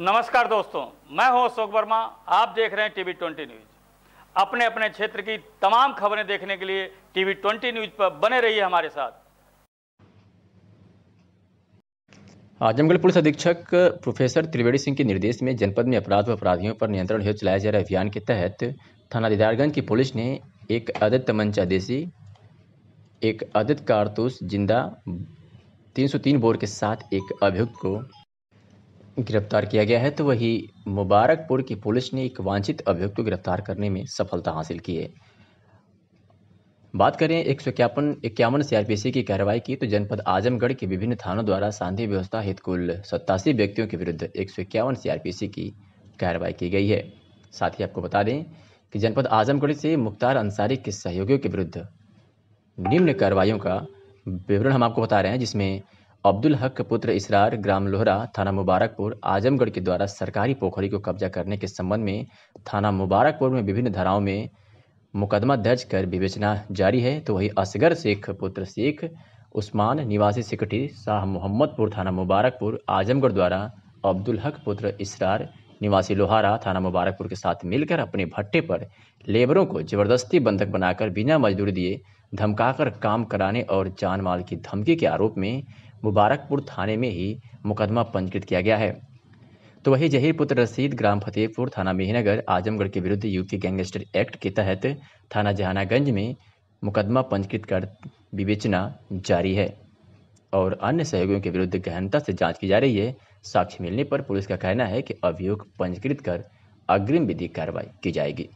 नमस्कार दोस्तों मैं हूं अशोक वर्मा आप देख रहे हैं टीवी ट्वेंटी न्यूज अपने अपने क्षेत्र की तमाम खबरें देखने के लिए टीवी ट्वेंटी न्यूज पर बने रहिए हमारे साथ आजमगढ़ पुलिस अधीक्षक प्रोफेसर त्रिवेणी सिंह के निर्देश में जनपद में अपराध व अपराधियों पर नियंत्रण हेतु चलाए जा रहे अभियान के तहत थाना दीदारगंज की पुलिस ने एक अदित तमंचा देसी एक अदित कारतूस जिंदा 303 बोर के साथ एक अभियुक्त को गिरफ्तार किया गया है तो वही मुबारकपुर की पुलिस ने एक वांछित अभियुक्त को गिरफ्तार करने में सफलता हासिल की है बात करें एक सौ इक्यावन इक्यावन सीआरपीसी की कार्रवाई की तो जनपद आजमगढ़ के विभिन्न थानों द्वारा शांति व्यवस्था हित कुल सत्तासी व्यक्तियों के विरुद्ध एक सौ इक्यावन सीआरपीसी की कार्रवाई की गई है साथ ही आपको बता दें कि जनपद आजमगढ़ से मुख्तार अंसारी के सहयोगियों के विरुद्ध निम्न कार्रवाइयों का विवरण हम आपको बता रहे हैं जिसमें अब्दुल हक के पुत्र इसरार ग्राम लोहरा थाना मुबारकपुर आजमगढ़ के द्वारा सरकारी पोखरी को कब्जा करने के संबंध में थाना मुबारकपुर में विभिन्न धाराओं में मुकदमा दर्ज कर विवेचना जारी है तो वही असगर शेख पुत्र शेख उस्मान निवासी सिकटी शाह मोहम्मदपुर थाना मुबारकपुर आजमगढ़ द्वारा अब्दुल हक पुत्र इसरार निवासी लोहारा थाना मुबारकपुर के साथ मिलकर अपने भट्टे पर लेबरों को जबरदस्ती बंधक बनाकर बिना मजदूरी दिए धमकाकर काम कराने और जान माल की धमकी के आरोप में मुबारकपुर थाने में ही मुकदमा पंजीकृत किया गया है तो वही जहीर पुत्र रसीद ग्राम फतेहपुर थाना मेहनगर आजमगढ़ के विरुद्ध यूपी गैंगस्टर एक्ट के तहत थाना जहानागंज में मुकदमा पंजीकृत कर विवेचना जारी है और अन्य सहयोगियों के विरुद्ध गहनता से जांच की जा रही है साक्ष्य मिलने पर पुलिस का कहना है कि अभियोग पंजीकृत कर अग्रिम विधि कार्रवाई की जाएगी